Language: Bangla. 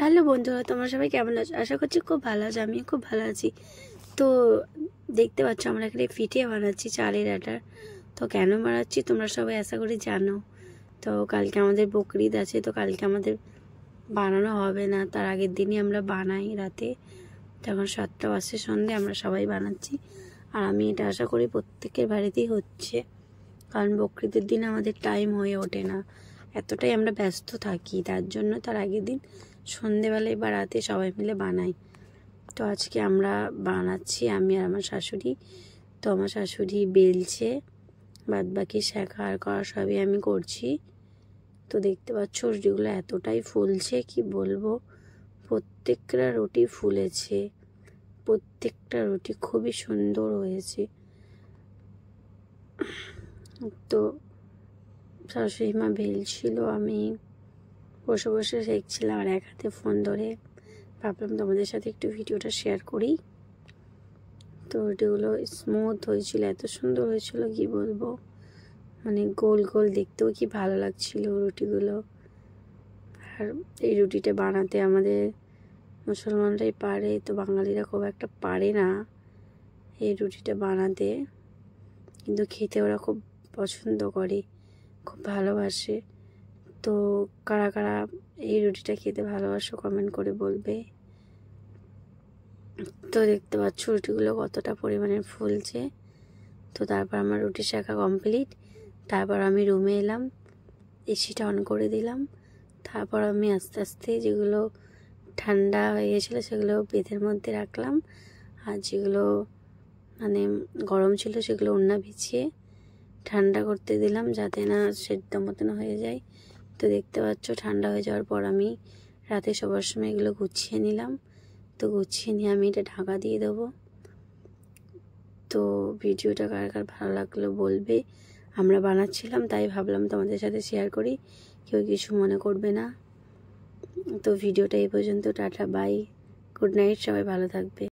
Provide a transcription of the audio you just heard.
হ্যালো বন্ধুরা তোমার সবাই কেমন আছো আশা করছি খুব ভালো আছো আমিও খুব ভালো আছি তো দেখতে পাচ্ছ আমরা এখানে ফিটে বানাচ্ছি চালের আটার তো কেন বানাচ্ছি তোমরা সবাই আশা করি জানো তো কালকে আমাদের বকরিদ আছে তো কালকে আমাদের বানানো হবে না তার আগের দিনই আমরা বানাই রাতে তখন সাতটা বাসের সন্ধে আমরা সবাই বানাচ্ছি আর আমি এটা আশা করি প্রত্যেকের বাড়িতেই হচ্ছে কারণ বকরিদের দিন আমাদের টাইম হয়ে ওঠে না এতটাই আমরা ব্যস্ত থাকি তার জন্য তার আগের দিন সন্ধেবেলায় বা রাতে সবাই মিলে বানাই তো আজকে আমরা বানাচ্ছি আমি আর আমার শাশুড়ি তো আমার শাশুড়ি বেলছে বাদ বাকি শেখা আর করা সবই আমি করছি তো দেখতে পাচ্ছ রুটিগুলো এতটাই ফুলছে কি বলবো প্রত্যেকটা রুটি ফুলেছে প্রত্যেকটা রুটি খুবই সুন্দর হয়েছে তো শাশুড়ি মা বেলছিল আমি বসে বসে দেখছিলাম আর এক হাতে ফোন ধরে ভাবলাম তোমাদের সাথে একটু ভিডিওটা শেয়ার করি তো ভিডিওগুলো স্মুথ হয়েছিল এত সুন্দর হয়েছিল কি বলবো মানে গোল গোল দেখতেও কি ভালো লাগছিল রুটিগুলো আর এই রুটিটা বানাতে আমাদের মুসলমানরাই পারে তো বাঙালিরা খুব একটা পারে না এই রুটিটা বানাতে কিন্তু খেতে ওরা খুব পছন্দ করে খুব ভালোবাসে তো কারা কারা এই রুটিটা খেতে ভালোবাসো কমেন্ট করে বলবে তো দেখতে পাচ্ছ রুটিগুলো কতটা পরিমাণে ফুলছে তো তারপর আমার রুটি শাখা কমপ্লিট তারপর আমি রুমে এলাম এসিটা অন করে দিলাম তারপর আমি আস্তে আস্তে যেগুলো ঠান্ডা হয়ে গেছিলো সেগুলো বেঁধের মধ্যে রাখলাম আর যেগুলো মানে গরম ছিল সেগুলো ওড়না ভিজিয়ে ঠান্ডা করতে দিলাম যাতে না সেদ্ধ মতন হয়ে যায় তো দেখতে পাচ্ছ ঠান্ডা হয়ে যাওয়ার পর আমি রাতে সবার সময় এগুলো গুছিয়ে নিলাম তো গুছিয়ে নিয়ে আমি এটা ঢাকা দিয়ে দেবো তো ভিডিওটা কার কার ভালো লাগলো বলবে আমরা বানাচ্ছিলাম তাই ভাবলাম তোমাদের সাথে শেয়ার করি কেউ কিছু মনে করবে না তো ভিডিওটা এই পর্যন্ত টাটা বাই গুড নাইট সবাই ভালো থাকবে